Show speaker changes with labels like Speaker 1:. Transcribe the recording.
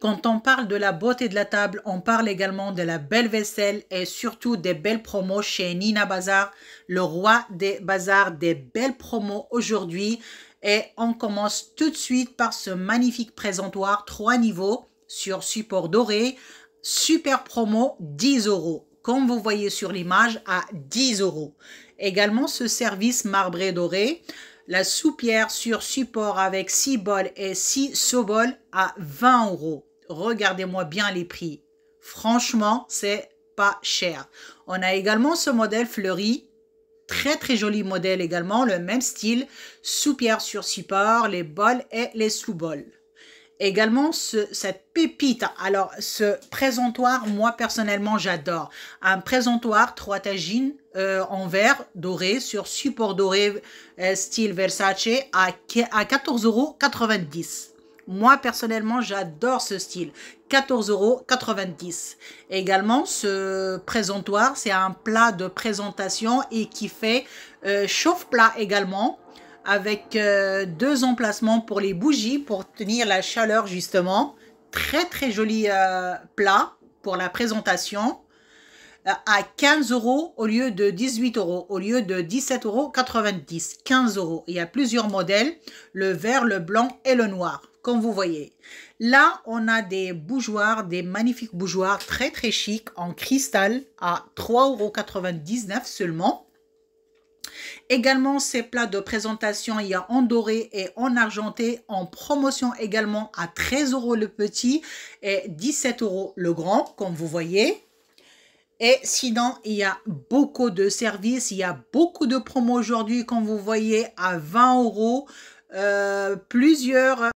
Speaker 1: Quand on parle de la beauté de la table, on parle également de la belle vaisselle et surtout des belles promos chez Nina Bazar, le roi des bazars, des belles promos aujourd'hui. Et on commence tout de suite par ce magnifique présentoir, trois niveaux sur support doré, super promo 10 euros, comme vous voyez sur l'image à 10 euros. Également ce service marbré doré, la soupière sur support avec 6 bols et 6 sous-bols à 20 euros. Regardez-moi bien les prix. Franchement, c'est pas cher. On a également ce modèle fleuri. Très très joli modèle également, le même style, soupière sur support, les bols et les sous-bols également cette pépite. Alors, ce présentoir, moi personnellement, j'adore. Un présentoir, trois tagines euh, en verre doré sur support doré euh, style Versace à, à 14,90 euros. Moi personnellement, j'adore ce style. 14,90 euros. Également, ce présentoir, c'est un plat de présentation et qui fait euh, chauffe-plat également avec euh, deux emplacements pour les bougies pour tenir la chaleur justement. Très très joli euh, plat pour la présentation euh, à 15 euros au lieu de 18 euros, au lieu de 17,90 euros. 15 euros. Il y a plusieurs modèles, le vert, le blanc et le noir, comme vous voyez. Là, on a des bougeoirs, des magnifiques bougeoirs très très chic en cristal à 3,99 euros seulement. Également, ces plats de présentation, il y a en doré et en argenté, en promotion également à 13 euros le petit et 17 euros le grand, comme vous voyez. Et sinon, il y a beaucoup de services, il y a beaucoup de promos aujourd'hui, comme vous voyez, à 20 euros. Euh, plusieurs